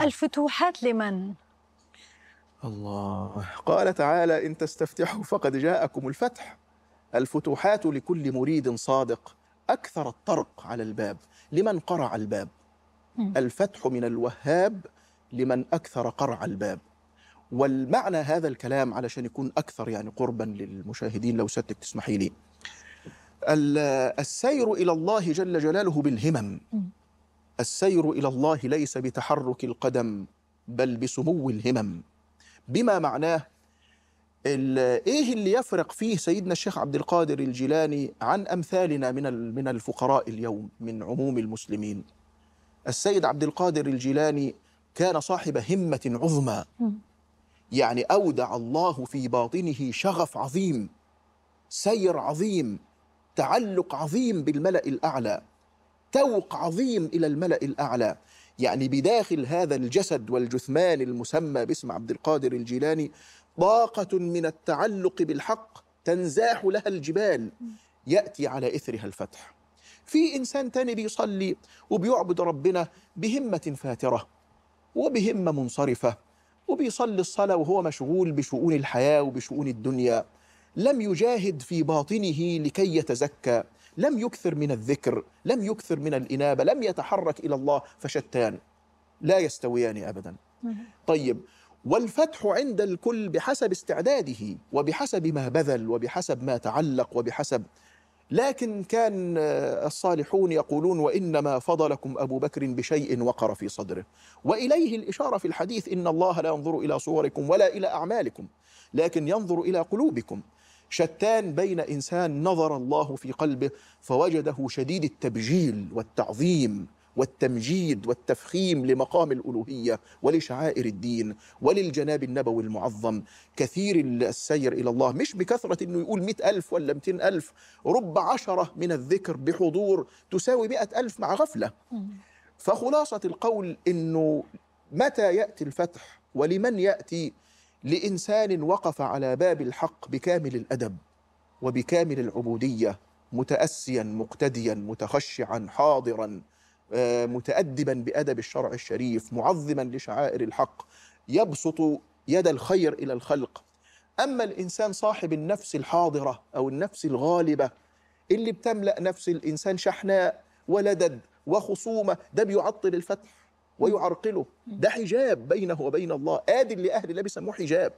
الفتوحات لمن؟ الله قال تعالى إن تستفتحوا فقد جاءكم الفتح الفتوحات لكل مريد صادق أكثر الطرق على الباب لمن قرع الباب الفتح من الوهاب لمن أكثر قرع الباب والمعنى هذا الكلام علشان يكون أكثر يعني قربا للمشاهدين لو سيادتك تسمحي لي السير إلى الله جل جلاله بالهمم السير الى الله ليس بتحرك القدم بل بسمو الهمم بما معناه ايه اللي يفرق فيه سيدنا الشيخ عبد القادر الجيلاني عن امثالنا من من الفقراء اليوم من عموم المسلمين السيد عبد القادر الجيلاني كان صاحب همه عظمى يعني اودع الله في باطنه شغف عظيم سير عظيم تعلق عظيم بالملا الاعلى توق عظيم إلى الملأ الأعلى يعني بداخل هذا الجسد والجثمان المسمى باسم عبد القادر الجيلاني طاقة من التعلق بالحق تنزاح لها الجبال يأتي على إثرها الفتح في إنسان تاني بيصلي وبيعبد ربنا بهمة فاترة وبهمة منصرفة وبيصلي الصلاة وهو مشغول بشؤون الحياة وبشؤون الدنيا لم يجاهد في باطنه لكي يتزكى لم يكثر من الذكر لم يكثر من الإنابة لم يتحرك إلى الله فشتان لا يستويان أبدا طيب والفتح عند الكل بحسب استعداده وبحسب ما بذل وبحسب ما تعلق وبحسب لكن كان الصالحون يقولون وانما فضلكم ابو بكر بشيء وقر في صدره واليه الاشاره في الحديث ان الله لا ينظر الى صوركم ولا الى اعمالكم لكن ينظر الى قلوبكم شتان بين انسان نظر الله في قلبه فوجده شديد التبجيل والتعظيم والتمجيد والتفخيم لمقام الالوهيه ولشعائر الدين وللجناب النبوي المعظم كثير السير الى الله مش بكثره انه يقول مئة ألف ولا مئتين ألف رب عشره من الذكر بحضور تساوي مئة ألف مع غفله فخلاصه القول انه متى ياتي الفتح ولمن ياتي لإنسان وقف على باب الحق بكامل الأدب وبكامل العبودية متأسيا مقتديا متخشعا حاضرا آه، متأدبا بأدب الشرع الشريف معظما لشعائر الحق يبسط يد الخير إلى الخلق أما الإنسان صاحب النفس الحاضرة أو النفس الغالبة اللي بتملأ نفس الإنسان شحناء ولدد وخصومة ده بيعطل الفتح ويعرقله ده حجاب بينه وبين الله آدل لأهل الله بيسموه حجاب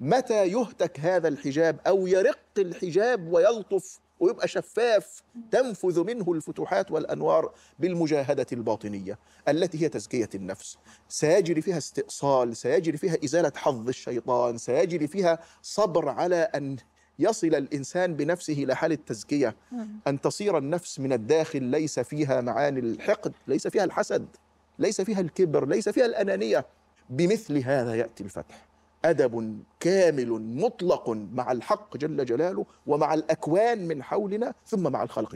متى يهتك هذا الحجاب أو يرق الحجاب ويلطف ويبقى شفاف تنفذ منه الفتوحات والأنوار بالمجاهدة الباطنية التي هي تزكية النفس سيجري فيها استئصال سيجري فيها إزالة حظ الشيطان سيجري فيها صبر على أن يصل الانسان بنفسه الى حاله تزكيه ان تصير النفس من الداخل ليس فيها معاني الحقد ليس فيها الحسد ليس فيها الكبر ليس فيها الأنانية بمثل هذا يأتي الفتح أدب كامل مطلق مع الحق جل جلاله ومع الأكوان من حولنا ثم مع الخلق